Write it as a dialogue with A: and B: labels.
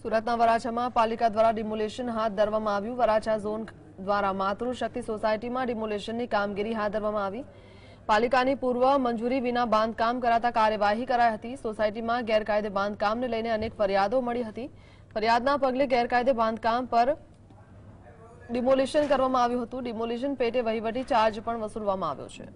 A: સુરત નવરાજામા પાલીકા દ્વારા ડિમોલેશન હાથ ધરવામાં આવ્યું વરાછા ઝોન દ્વારા માતૃ શક્તિ સોસાયટીમાં ડિમોલેશનની કામગીરી હાથ ધરવામાં આવી પાલીકાને પૂર્વ મંજૂરી વિના બાંધકામ કરાતા કાર્યવાહી કરાઈ હતી સોસાયટીમાં ગેરકાયદે બાંધકામને લઈને અનેક ફરિયાદો મળી હતી ફરિયાદના પગલે ગેરકાયદે બાંધકામ પર ડિમોલેશન કરવામાં આવ્યું હતું ડિમોલેશન પેટે વહીવટી ચાર્જ પણ વસૂલવામાં આવ્યો છે